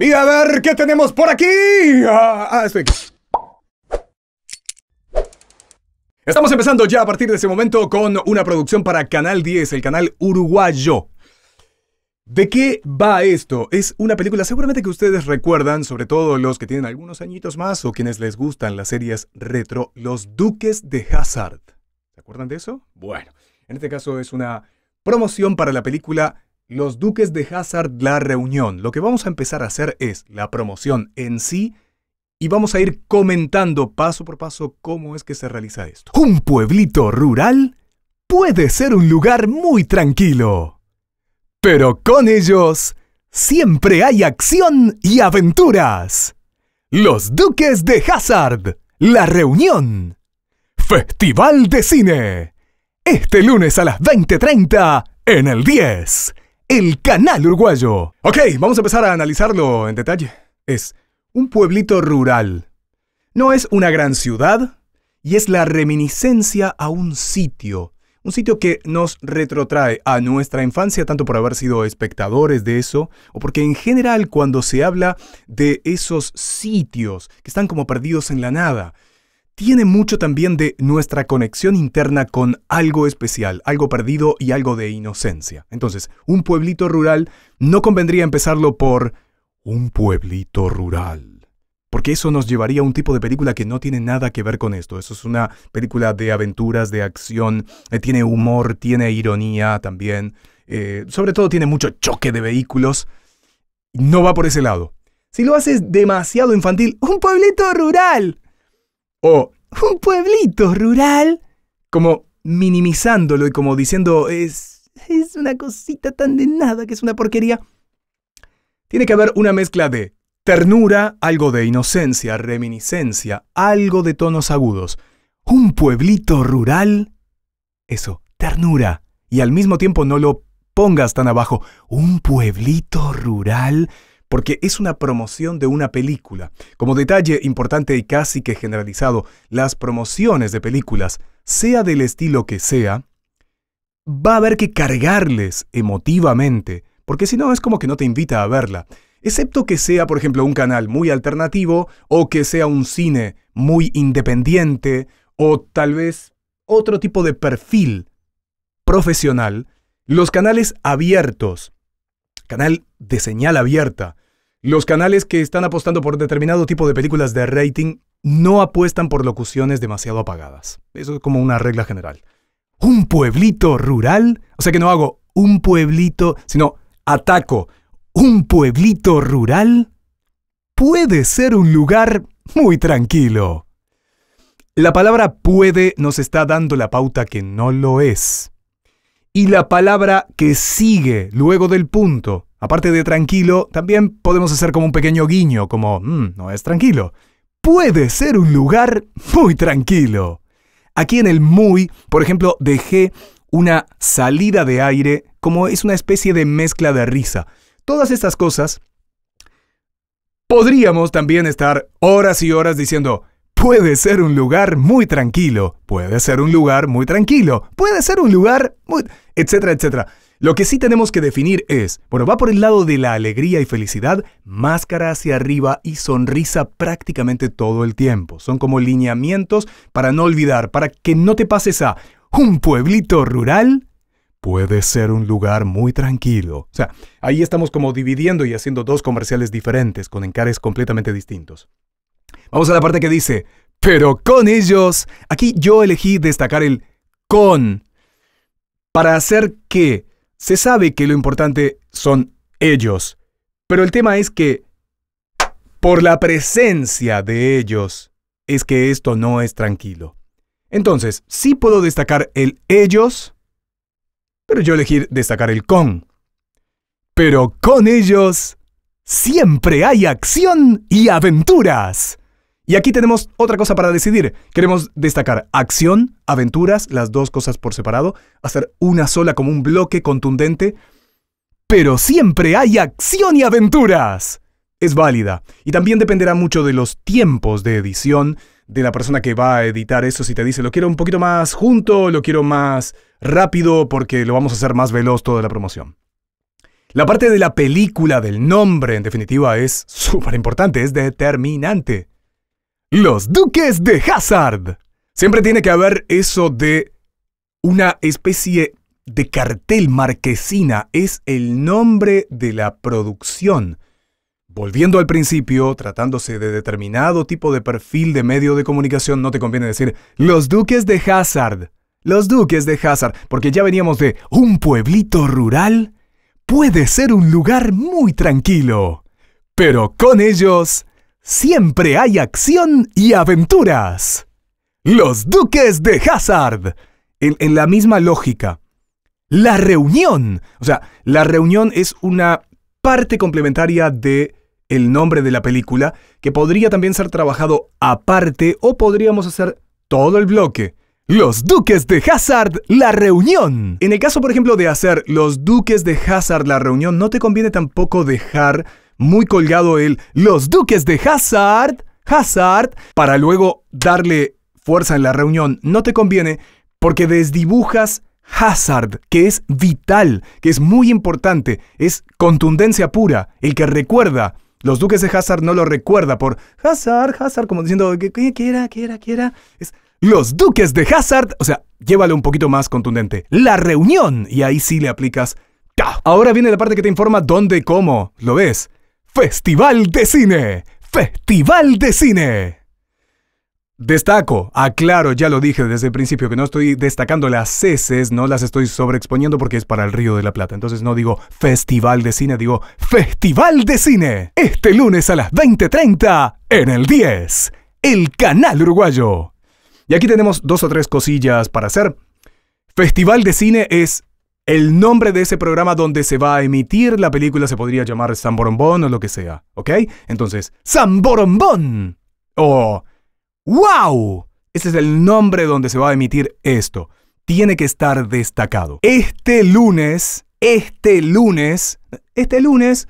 Y a ver qué tenemos por aquí. Ah, ah aquí. Estamos empezando ya a partir de ese momento con una producción para Canal 10, el canal uruguayo. ¿De qué va esto? Es una película seguramente que ustedes recuerdan, sobre todo los que tienen algunos añitos más o quienes les gustan las series retro, Los Duques de Hazard. ¿Se acuerdan de eso? Bueno, en este caso es una promoción para la película los duques de Hazard, la reunión. Lo que vamos a empezar a hacer es la promoción en sí y vamos a ir comentando paso por paso cómo es que se realiza esto. Un pueblito rural puede ser un lugar muy tranquilo, pero con ellos siempre hay acción y aventuras. Los Duques de Hazard, la reunión. Festival de Cine. Este lunes a las 20.30 en el 10 el canal uruguayo. Ok, vamos a empezar a analizarlo en detalle. Es un pueblito rural. No es una gran ciudad y es la reminiscencia a un sitio. Un sitio que nos retrotrae a nuestra infancia, tanto por haber sido espectadores de eso, o porque en general cuando se habla de esos sitios que están como perdidos en la nada, tiene mucho también de nuestra conexión interna con algo especial, algo perdido y algo de inocencia. Entonces, un pueblito rural no convendría empezarlo por un pueblito rural. Porque eso nos llevaría a un tipo de película que no tiene nada que ver con esto. Eso es una película de aventuras, de acción, eh, tiene humor, tiene ironía también. Eh, sobre todo tiene mucho choque de vehículos. No va por ese lado. Si lo haces demasiado infantil, un pueblito rural o un pueblito rural, como minimizándolo y como diciendo es, es una cosita tan de nada que es una porquería. Tiene que haber una mezcla de ternura, algo de inocencia, reminiscencia, algo de tonos agudos. Un pueblito rural, eso, ternura, y al mismo tiempo no lo pongas tan abajo. Un pueblito rural porque es una promoción de una película. Como detalle importante y casi que generalizado, las promociones de películas, sea del estilo que sea, va a haber que cargarles emotivamente, porque si no es como que no te invita a verla. Excepto que sea, por ejemplo, un canal muy alternativo o que sea un cine muy independiente o tal vez otro tipo de perfil profesional, los canales abiertos, canal de señal abierta, los canales que están apostando por determinado tipo de películas de rating no apuestan por locuciones demasiado apagadas. Eso es como una regla general. Un pueblito rural, o sea que no hago un pueblito, sino ataco un pueblito rural, puede ser un lugar muy tranquilo. La palabra puede nos está dando la pauta que no lo es y la palabra que sigue luego del punto. Aparte de tranquilo, también podemos hacer como un pequeño guiño, como mm, no es tranquilo. Puede ser un lugar muy tranquilo. Aquí en el muy, por ejemplo, dejé una salida de aire como es una especie de mezcla de risa. Todas estas cosas podríamos también estar horas y horas diciendo, Puede ser un lugar muy tranquilo, puede ser un lugar muy tranquilo, puede ser un lugar muy... etcétera, etcétera. Lo que sí tenemos que definir es, bueno, va por el lado de la alegría y felicidad, máscara hacia arriba y sonrisa prácticamente todo el tiempo. Son como lineamientos para no olvidar, para que no te pases a un pueblito rural. Puede ser un lugar muy tranquilo. O sea, ahí estamos como dividiendo y haciendo dos comerciales diferentes, con encares completamente distintos. Vamos a la parte que dice, pero con ellos. Aquí yo elegí destacar el con para hacer que se sabe que lo importante son ellos. Pero el tema es que por la presencia de ellos es que esto no es tranquilo. Entonces, sí puedo destacar el ellos, pero yo elegí destacar el con. Pero con ellos siempre hay acción y aventuras. Y aquí tenemos otra cosa para decidir. Queremos destacar acción, aventuras, las dos cosas por separado, hacer una sola como un bloque contundente. Pero siempre hay acción y aventuras. Es válida. Y también dependerá mucho de los tiempos de edición, de la persona que va a editar eso, si te dice, lo quiero un poquito más junto, lo quiero más rápido, porque lo vamos a hacer más veloz toda la promoción. La parte de la película, del nombre, en definitiva, es súper importante, es determinante. Los Duques de Hazard. Siempre tiene que haber eso de una especie de cartel marquesina. Es el nombre de la producción. Volviendo al principio, tratándose de determinado tipo de perfil de medio de comunicación, no te conviene decir los Duques de Hazard. Los Duques de Hazard, porque ya veníamos de un pueblito rural. Puede ser un lugar muy tranquilo. Pero con ellos siempre hay acción y aventuras. Los Duques de Hazard. En, la misma lógica. La reunión. O sea, la reunión es una parte complementaria de el nombre de la película que podría también ser trabajado aparte o podríamos hacer todo el bloque. Los Duques de Hazard, la reunión. En el caso, por ejemplo, de hacer Los Duques de Hazard, la reunión, no te conviene tampoco dejar muy colgado el los duques de Hazard, Hazard, para luego darle fuerza en la reunión, no te conviene porque desdibujas Hazard, que es vital, que es muy importante, es contundencia pura, el que recuerda. Los duques de Hazard no lo recuerda por Hazard, Hazard, como diciendo, que quiera quiera quiera Es los duques de Hazard, o sea, llévalo un poquito más contundente. La reunión, y ahí sí le aplicas. Ahora viene la parte que te informa dónde, cómo, ¿lo ves? Festival de Cine. Festival de Cine. Destaco, aclaro, ya lo dije desde el principio que no estoy destacando las heces, no las estoy sobreexponiendo porque es para el Río de la Plata. Entonces no digo Festival de Cine, digo Festival de Cine. Este lunes a las 20:30 en el 10, el canal uruguayo. Y aquí tenemos dos o tres cosillas para hacer. Festival de Cine es el nombre de ese programa donde se va a emitir la película se podría llamar Samborombón o lo que sea, ¿ok? Entonces, Samborombón o ¡Wow! Ese es el nombre donde se va a emitir esto. Tiene que estar destacado. Este lunes, este lunes, este lunes,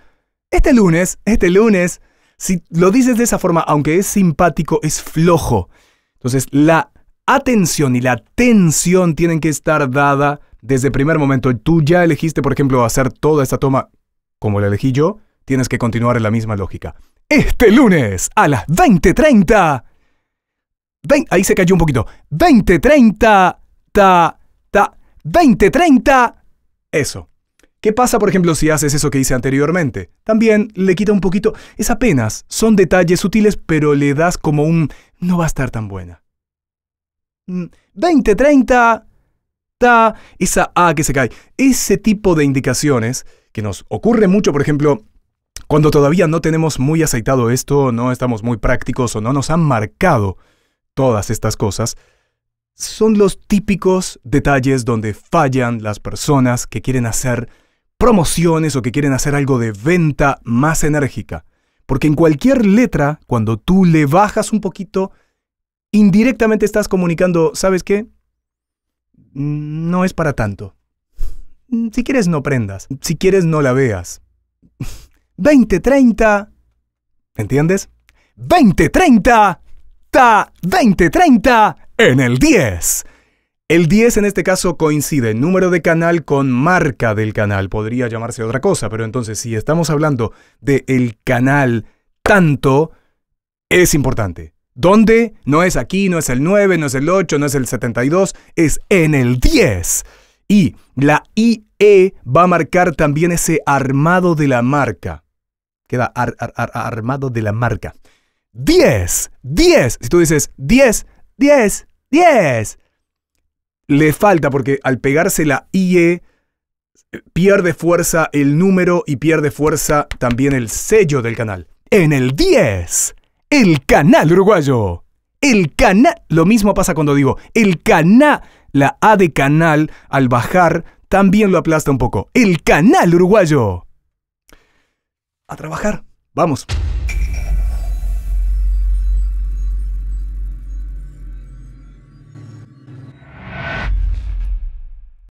este lunes, este lunes, si lo dices de esa forma, aunque es simpático, es flojo. Entonces, la atención y la tensión tienen que estar dada desde el primer momento, tú ya elegiste, por ejemplo, hacer toda esta toma como la elegí yo, tienes que continuar en la misma lógica. Este lunes a las 20.30. Ahí se cayó un poquito. 20.30. Ta, ta. 20.30. Eso. ¿Qué pasa, por ejemplo, si haces eso que hice anteriormente? También le quita un poquito. Es apenas. Son detalles sutiles, pero le das como un... No va a estar tan buena. 20.30. Mm, esa A que se cae. Ese tipo de indicaciones que nos ocurre mucho, por ejemplo, cuando todavía no tenemos muy aceitado esto, no estamos muy prácticos o no nos han marcado todas estas cosas, son los típicos detalles donde fallan las personas que quieren hacer promociones o que quieren hacer algo de venta más enérgica. Porque en cualquier letra, cuando tú le bajas un poquito, indirectamente estás comunicando, ¿sabes qué? Mm, no es para tanto. Mm, si quieres no prendas, si quieres no la veas. 20, 30. ¿Entiendes? 20, 30. Ta, 20, 30 en el 10. El 10 en este caso coincide número de canal con marca del canal. Podría llamarse otra cosa, pero entonces si estamos hablando de el canal tanto, es importante. ¿Dónde? No es aquí, no es el 9, no es el 8, no es el 72, es en el 10. Y la IE va a marcar también ese armado de la marca. Queda armado de la marca. 10, 10. Si tú dices 10, 10, 10. Le falta porque al pegarse la IE pierde fuerza el número y pierde fuerza también el sello del canal. En el 10. El canal uruguayo. El canal. Lo mismo pasa cuando digo el canal. La A de canal al bajar también lo aplasta un poco. El canal uruguayo. A trabajar. Vamos.